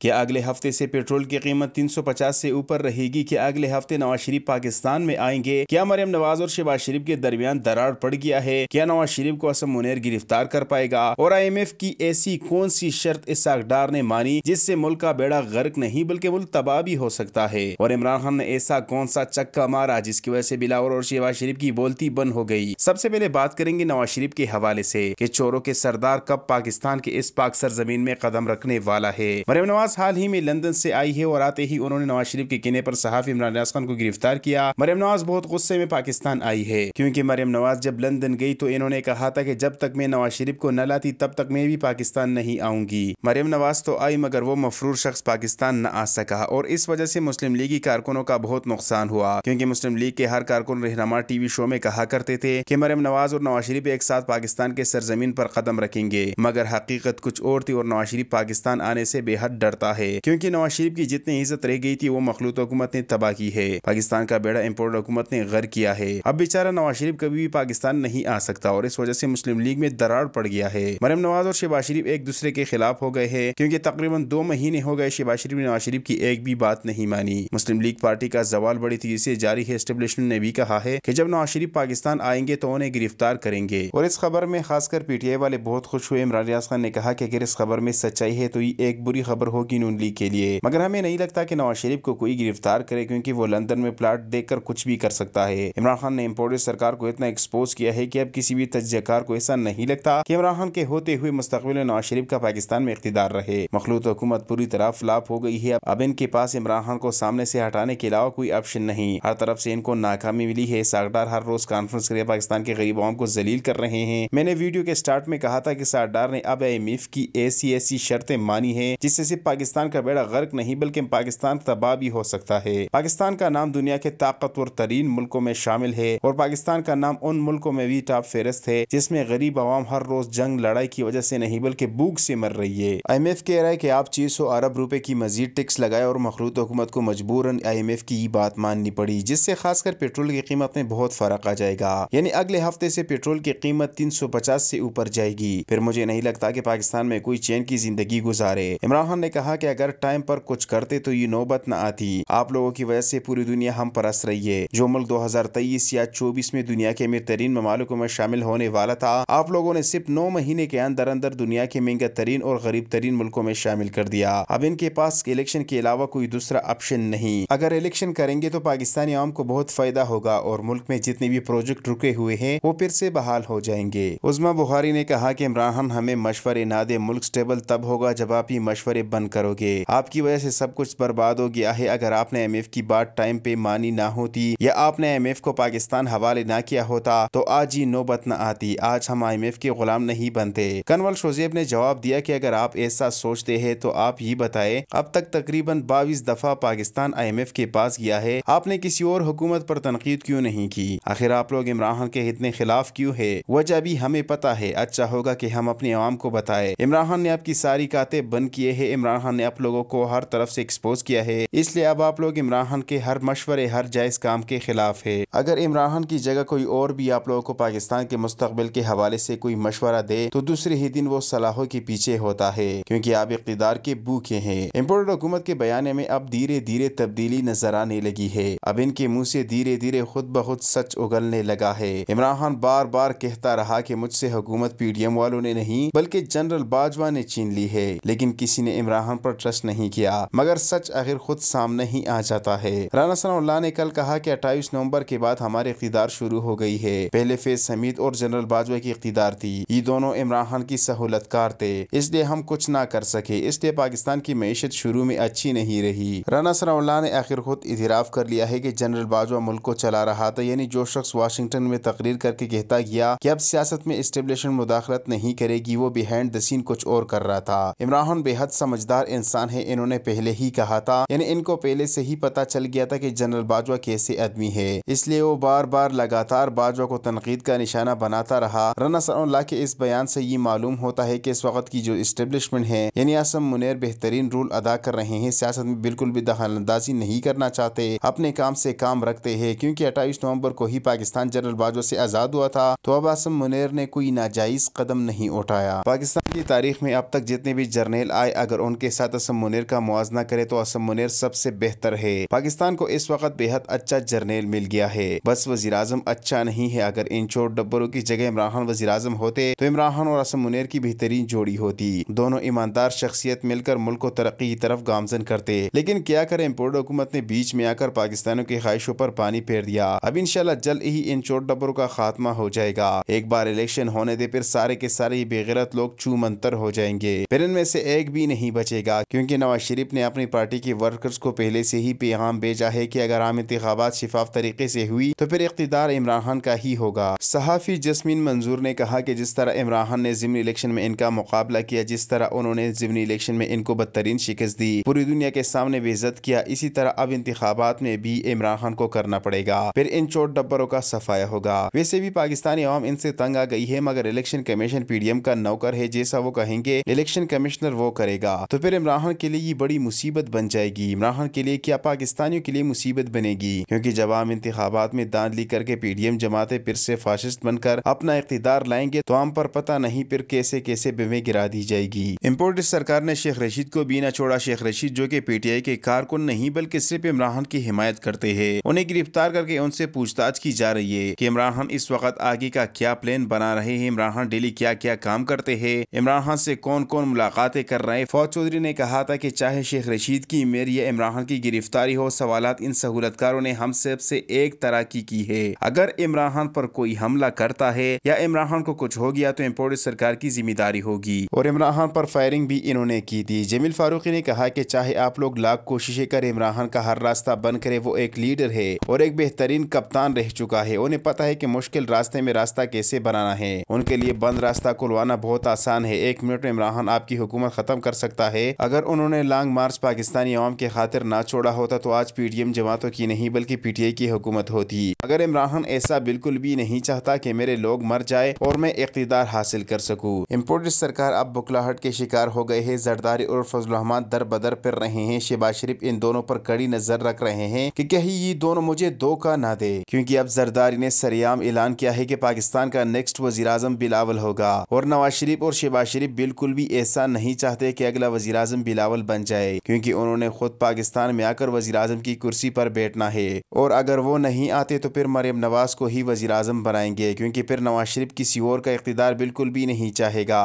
क्या अगले हफ्ते से पेट्रोल की कीमत 350 से ऊपर रहेगी क्या अगले हफ्ते नवाज शरीफ पाकिस्तान में आएंगे क्या मरियम नवाज और शहबाज शरीफ के दरमियान दरार पड़ गया है क्या नवाज शरीफ को असम मुनेर गिरफ्तार कर पाएगा और आई एम एफ की ऐसी कौन सी शर्त इसाक डार ने मानी जिससे मुल्क का बेड़ा गर्क नहीं बल्कि मुल्क तबाह भी हो सकता है और इमरान खान ने ऐसा कौन सा चक्का मारा जिसकी वजह से बिलावर और शहबाज शरीफ की बोलती बंद हो गयी सबसे पहले बात करेंगे नवाज शरीफ के हवाले ऐसी कि चोरों के सरदार कब पाकिस्तान के इस पाक सरजमीन में कदम रखने वाला है मरियम नवाज नवाज हाल ही में लंदन से आई है और आते ही उन्होंने नवाज शरीफ के किने पर सहाफी इमरान रियाज खान को गिरफ्तार किया मरियम नवाज बहुत गुस्से में पाकिस्तान आई है क्योंकि मरियम नवाज जब लंदन गई तो इन्होंने कहा था कि जब तक मैं नवाज शरीफ को न लाती तब तक मैं भी पाकिस्तान नहीं आऊंगी मरियम नवाज तो आई मगर वो मफरूर शख्स पाकिस्तान न आ सका और इस वजह से मुस्लिम लीगी कारकुनों का बहुत नुकसान हुआ क्योंकि मुस्लिम लीग के हर कारकुन रहनमा टीवी शो में कहा करते थे कि मरियम नवाज और नवाज शरीफ एक साथ पाकिस्तान के सरजमीन पर कदम रखेंगे मगर हकीकत कुछ और थी और नवाज शरीफ पाकिस्तान आने से बेहद डर करता है क्योंकि नवाज शरीफ की जितनी इज्जत रह गई थी वो मखलूत हुकूमत ने तबाह की है पाकिस्तान का बेड़ा इम्पोर्ट हुकूमत ने गर किया है अब बेचारा नवाज शरीफ कभी भी पाकिस्तान नहीं आ सकता और इस वजह से मुस्लिम लीग में दरार पड़ गया है मरम नवाज और शहबाज शरीफ एक दूसरे के खिलाफ हो गए है क्यूँकी तकरीबन दो महीने हो गए शहबाज शरीफ ने नवाज शरीफ की एक भी बात नहीं मानी मुस्लिम लीग पार्टी का जवाल बड़ी तेजी से जारी है स्टेब्लिशमेंट ने भी कहा है की जब नवाज शरीफ पाकिस्तान आएंगे तो उन्हें गिरफ्तार करेंगे और इस खबर में खासकर पीटीआई वाले बहुत खुश हुए इमरान रियाज खान ने कहा की अगर इस खबर में सच्चाई है तो ये एक बुरी खबर होगी होगी नून लीग के लिए मगर हमें नहीं लगता की नवाज शरीफ को कोई गिरफ्तार करे क्योंकि वो लंदन में प्लाट देखकर कुछ भी कर सकता है इमरान खान ने इम्पोर्टेड सरकार को इतना एक्सपोज किया है की कि अब किसी भी तजयकार को ऐसा नहीं लगता की इमरान खान के होते हुए मुस्तबिल नवाज शरीफ का पाकिस्तान में इकतदार रहे मखलूत हुकूमत पूरी तरह फ्लाप हो गई है अब इनके पास इमरान खान को सामने से हटाने के अलावा कोई ऑप्शन नहीं हर तरफ से इनको नाकामी मिली है सागडार हर रोज कॉन्फ्रेंस करके पाकिस्तान के गरीब आवाम को जलील कर रहे हैं मैंने वीडियो के स्टार्ट में कहा था की सागडार ने अब एम की ऐसी ऐसी शर्तें मानी है जिससे सिर्फ पाकिस्तान का बेड़ा गर्क नहीं बल्कि पाकिस्तान तबाह भी हो सकता है पाकिस्तान का नाम दुनिया के ताकतवर तरीन मुल्कों में शामिल है और पाकिस्तान का नाम उन मुल्कों में भी टॉप फेरस्त है जिसमे गरीब आवाम हर रोज जंग लड़ाई की वजह ऐसी नहीं बल्कि भूख ऐसी मर रही है आई एम एफ कह रहा है की आप छह सौ अरब रूपए की मजीद टैक्स लगाए और मखलूत हुकूमत को मजबूरन आई एम एफ की बात माननी पड़ी जिससे खासकर पेट्रोल की कीमत में बहुत फर्क आ जाएगा यानी अगले हफ्ते ऐसी पेट्रोल की कीमत तीन सौ पचास ऐसी ऊपर जाएगी फिर मुझे नहीं लगता की पाकिस्तान में कोई चैन की जिंदगी गुजारे इमरान खान ने कहा कहा कि अगर टाइम पर कुछ करते तो ये नौबत न आती आप लोगों की वजह से पूरी दुनिया हम पर हंस रही है जो मुल्क दो हजार तेईस या चौबीस में दुनिया के अमीर तरीन ममालिक में शामिल होने वाला था आप लोगों ने सिर्फ नौ महीने के अंदर अंदर दुनिया के महंगा तरीन और गरीब तरीन मुल्कों में शामिल कर दिया अब इनके पास इलेक्शन के अलावा कोई दूसरा ऑप्शन नहीं अगर इलेक्शन करेंगे तो पाकिस्तानी आम को बहुत फायदा होगा और मुल्क में जितने भी प्रोजेक्ट रुके हुए हैं वो फिर से बहाल हो जाएंगे उजमा बुहारी ने कहा की इमरान हमें मशवरे ना दे मुल्क स्टेबल तब होगा जब आप ही मशवरे बनकर करोगे आपकी वजह से सब कुछ बर्बाद हो गया है अगर आपने एम की बात टाइम पे मानी ना होती या आपने एम को पाकिस्तान हवाले ना किया होता तो आज ये नौबत न आती आज हम आई के गुलाम नहीं बनते कनवल शोजेब ने जवाब दिया की अगर आप ऐसा सोचते है तो आप ये बताए अब तक तकरीबन बाईस दफा पाकिस्तान आई के पास गया है आपने किसी और हुकूमत पर तनकीद क्यूँ नहीं की आखिर आप लोग इमरान के इतने खिलाफ क्यूँ है वजह भी हमें पता है अच्छा होगा की हम अपनी आवाम को बताए इमरान ने आपकी सारी काते बंद किए है इमरान खान ने आप लोगों को हर तरफ से एक्सपोज किया है इसलिए अब आप लोग इमरान खान के हर मशवरे हर जायज़ काम के खिलाफ है अगर इमरान खान की जगह कोई और भी आप लोगों को पाकिस्तान के मुस्तबिल के हवाले से कोई मशवरा दे तो दूसरे ही दिन वो सलाहों के पीछे होता है क्योंकि आप इकतदार के भूखे हैं इम्पोर्टेंट हुकूमत के बयाने में अब धीरे धीरे तब्दीली नजर आने लगी है अब इनके मुँह से धीरे धीरे खुद ब खुद सच उगलने लगा है इमरान खान बार बार कहता रहा की मुझसे हुकूमत पी डी एम वालों ने नहीं बल्कि जनरल बाजवा ने छीन ली है लेकिन किसी ने इमरान हम पर ट्रस्ट नहीं किया मगर सच आखिर खुद सामने ही आ जाता है राना सनाउल्ला ने कल कहा कि अट्ठाईस नवंबर के बाद हमारे इकतदार शुरू हो गई है पहले फेज समीत और जनरल बाजवा की इकतदार थी ये दोनों इमरान खान की सहूलतकार थे इसलिए हम कुछ ना कर सके इसलिए पाकिस्तान की मीशत शुरू में अच्छी नहीं रही राना सनाउल्ला ने आखिर खुद इतराफ़ कर लिया है की जनरल बाजवा मुल्क को चला रहा था यानी जो शख्स वाशिंगटन में तकरीर करके कहता गया की अब सियासत में इस्टेब्लिशमेंट मुदाखलत नहीं करेगी वो बिहाइंड दसीन कुछ और कर रहा था इमरान बेहद समझदार समझदार इंसान है इन्होंने पहले ही कहा था यानी इनको पहले से ही पता चल गया था कि जनरल बाजवा कैसे आदमी है इसलिए वो बार बार लगातार बाजवा को तनकीद का निशाना बनाता रहा राना सनोल्ला के इस बयान से ये मालूम होता है कि इस वक्त की जो इस्टेब्लिशमेंट है यानी असम मुनेर बेहतरीन रूल अदा कर रहे हैं सियासत में बिल्कुल भी दखल अंदाजी नहीं करना चाहते अपने काम से काम रखते है क्योंकि अट्ठाईस नवम्बर को ही पाकिस्तान जनरल बाजवा से आजाद हुआ था तो अब आसम मुनेर ने कोई नाजायज कदम नहीं उठाया पाकिस्तान की तारीख में अब तक जितने भी जर्नेल आए अगर उनके के साथ असम मुनिर का मुआजना करे तो असम मुनिर सबसे बेहतर है पाकिस्तान को इस वक्त बेहद अच्छा जर्नेल मिल गया है बस वजी अच्छा नहीं है अगर इन चोर डब्बरों की जगह इमरान खान होते तो इमरान खान और असम मुनिर की बेहतरीन जोड़ी होती दोनों ईमानदार शख्सियत मिलकर मुल्क को तरक्की की तरफ गामजन करते लेकिन क्या करे इम्पोर्ट हुकूमत ने बीच में आकर पाकिस्तानों की ख्वाहिशों पर पानी फेर दिया अब इनशाला जल्द ही इन चोर डब्बरों का खात्मा हो जाएगा एक बार इलेक्शन होने दे फिर सारे के सारे बेगैरत लोग चू मंतर हो जाएंगे फिर इनमें से एक भी नहीं बचे बचेगा क्योंकि नवाज शरीफ ने अपनी पार्टी के वर्कर्स को पहले से ही पैगाम भेजा है कि अगर आम इंतबात शिफाफ तरीके से हुई तो फिर इकतदार इमरान खान का ही होगा सहाफ़ी जसमीन मंजूर ने कहा कि जिस तरह इमरान खान ने जिमनी इलेक्शन में इनका मुकाबला किया जिस तरह उन्होंने जिमनी इलेक्शन में इनको बदतरीन शिकस्त दी पूरी दुनिया के सामने बेजत किया इसी तरह अब इंतबात में भी इमरान खान को करना पड़ेगा फिर इन चोट डब्बरों का सफाया होगा वैसे भी पाकिस्तानी आवाम इनसे तंग आ गई है मगर इलेक्शन कमीशन पीडीएम का नौकर है जैसा वो कहेंगे इलेक्शन कमिश्नर वो करेगा तो फिर इमरान के लिए ये बड़ी मुसीबत बन जाएगी इमरान के लिए क्या पाकिस्तानियों के लिए मुसीबत बनेगी क्योंकि जब आम इंतबात में दान ली करके पी डी एम जमाते फिर से फाशिस्ट बनकर अपना इकतदार लाएंगे तो आम पर पता नहीं फिर कैसे कैसे बेमे गिरा दी जाएगी इम्पोर्टेड सरकार ने शेख रशीद को बिना छोड़ा शेख रशीद जो की पीटीआई के कारकुन नहीं बल्कि सिर्फ इमरान की हिमायत करते है उन्हें गिरफ्तार करके उनसे पूछताछ की जा रही है की इमरान इस वक्त आगे का क्या प्लान बना रहे हैं इमरान डेली क्या क्या काम करते है इमरान खान से कौन कौन मुलाकातें कर रहे हैं फौज चौधरी मुख्तारी ने कहा था कि चाहे शेख रशीद की मेयर या इमरान खान की गिरफ्तारी हो सवाल इन सहूलतकारों ने हम सब से एक तरह की की है अगर इमरान खान पर कोई हमला करता है या इमरान खान को कुछ हो गया तो एम्पोर्ट सरकार की जिम्मेदारी होगी और इमरान खान पर फायरिंग भी इन्होंने की थी जमील फारूकी ने कहा कि चाहे आप लोग लाख कोशिशें कर इमरान खान का हर रास्ता बंद करे वो एक लीडर है और एक बेहतरीन कप्तान रह चुका है उन्हें पता है की मुश्किल रास्ते में रास्ता कैसे बनाना है उनके लिए बंद रास्ता खुलवाना बहुत आसान है एक मिनट में इमरान खान आपकी हुकूमत खत्म कर सकता है अगर उन्होंने लॉन्ग मार्च पाकिस्तानी आवाम के खातिर ना छोड़ा होता तो आज पीटीएम जमातों की नहीं बल्कि पीटीए की हुकूमत होती अगर इमरान खान ऐसा बिल्कुल भी नहीं चाहता कि मेरे लोग मर जाए और मैं इकतदार हासिल कर सकूँ इम्पोर्टेड सरकार अब बुकलाहट के शिकार हो गए है जरदारी और फजलरहमान दर बदर फिर रहे हैं शिबाज शरीफ इन दोनों पर कड़ी नजर रख रहे हैं कि कहीं ये दोनों मुझे दो का ना दे क्योंकि अब जरदारी ने सरेआम ऐलान किया है कि पाकिस्तान का नेक्स्ट वजीर बिलावल होगा और नवाज शरीफ और शिबाज शरीफ बिल्कुल भी ऐसा नहीं चाहते की अगला वजी अजम बिलावल बन जाए क्योंकि उन्होंने खुद पाकिस्तान में आकर वजीर अजम की कुर्सी पर बैठना है और अगर वो नहीं आते तो फिर मरियम नवाज को ही वजीर अजम बनाएंगे क्योंकि फिर नवाज शरीफ किसी और का इकतदार बिल्कुल भी नहीं चाहेगा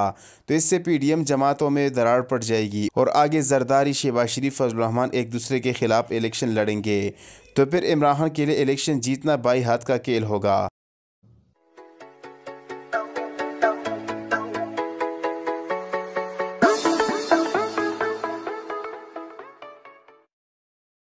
तो इससे पी डी एम जमातों में दरार पड़ जाएगी और आगे जरदारी शहबाज शरीफ फजलरहमान एक दूसरे के खिलाफ इलेक्शन लड़ेंगे तो फिर इमरान के लिए इलेक्शन जीतना बाई हाथ का खेल होगा